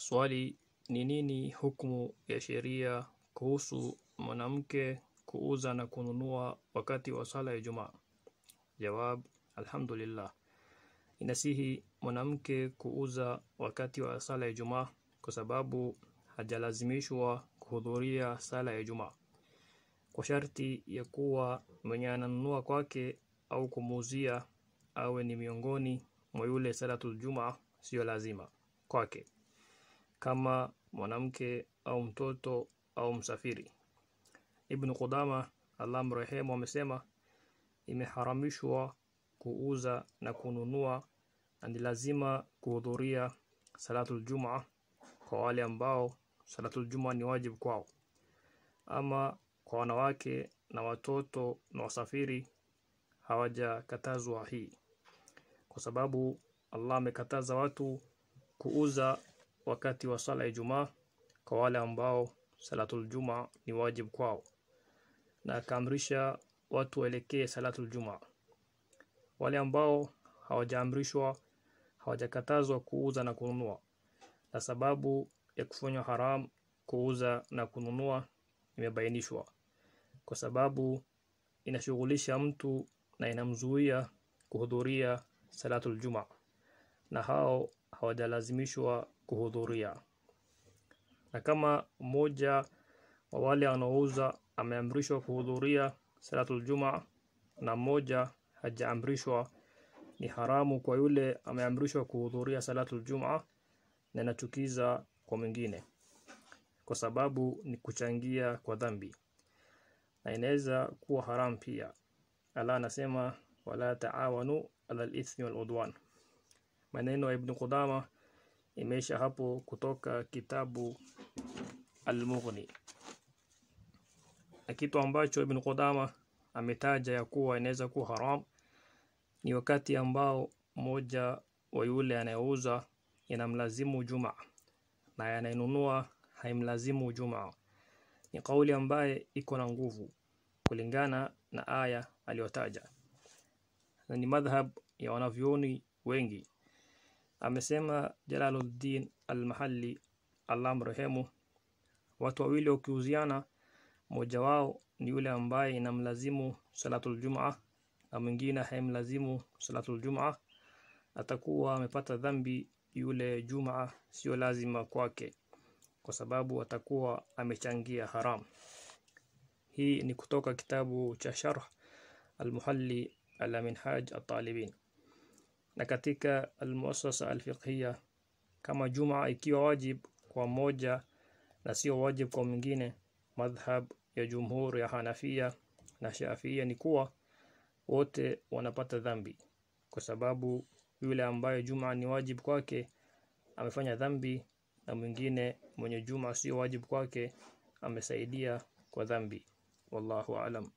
Swali ni nini hukumu ya sheria kuhusu mwanamke kuuza na kununua wakati wa sala ya Ijumaa? Jawab: Alhamdulillah, inasihi mwanamke kuuza wakati wa sala ya Ijumaa kwa sababu hajalazimishwa kuhudhuria sala ya Ijumaa kwa sharti ya kuwa mwenye ananunua kwake au kumuuzia awe ni miongoni mwa yule salatu Ijumaa, siyo lazima kwake kama mwanamke au mtoto au msafiri. Ibn Qudama Allah amesema imeharamishwa kuuza na kununua na ni lazima kuhudhuria salatul jumaa kwa wale ambao salatul jumaa ni wajibu kwao. Ama kwa wanawake na watoto na wasafiri hawajakatazwa hii, kwa sababu Allah amekataza watu kuuza wakati wa sala ya Ijumaa kwa wale ambao salatul juma ni wajibu kwao, na akaamrisha watu waelekee salatul juma. Wale ambao hawajaamrishwa hawajakatazwa kuuza na kununua, na sababu ya kufanywa haram kuuza na kununua imebainishwa, kwa sababu inashughulisha mtu na inamzuia kuhudhuria salatul juma, na hao hawajalazimishwa kuhudhuria. Na kama mmoja wa wale wanaouza ameamrishwa kuhudhuria salatul jumaa na mmoja hajaamrishwa, ni haramu kwa yule ameamrishwa kuhudhuria salatul jumaa na inachukiza kwa mwingine, kwa sababu ni kuchangia kwa dhambi na inaweza kuwa haramu pia. Allah anasema wala taawanu alal ithmi wal udwan maneno ya Ibn Qudama imeisha hapo kutoka kitabu Al-Mughni. Na kitu ambacho Ibn Qudama ametaja ya kuwa inaweza kuwa haram ni wakati ambao mmoja wa yule anayeuza inamlazimu Jumaa na anayenunua haimlazimu Jumaa. Ni kauli ambaye iko na nguvu kulingana na aya aliyotaja, na ni madhhab ya wanavyoni wengi. Amesema Jalaluddin al-Mahalli, Allah watu wawili wakiuziana, mmoja wao ni yule ambaye inamlazimu salatul jumaa na mwingine haimlazimu salatul jumaa, atakuwa amepata dhambi yule jumaa, sio lazima kwake, kwa sababu atakuwa amechangia haram. Hii ni kutoka kitabu cha Sharh al-Muhalli ala Minhaj at-Talibin na katika almuasasa alfiqhia kama juma ikiwa wajib kwa moja na sio wajib kwa mwingine madhhab ya jumhur ya Hanafia na Shafiia ni kuwa wote wanapata dhambi kwa sababu yule ambaye juma ni wajib kwake amefanya dhambi na mwingine mwenye juma sio wajib kwake amesaidia kwa dhambi wallahu alam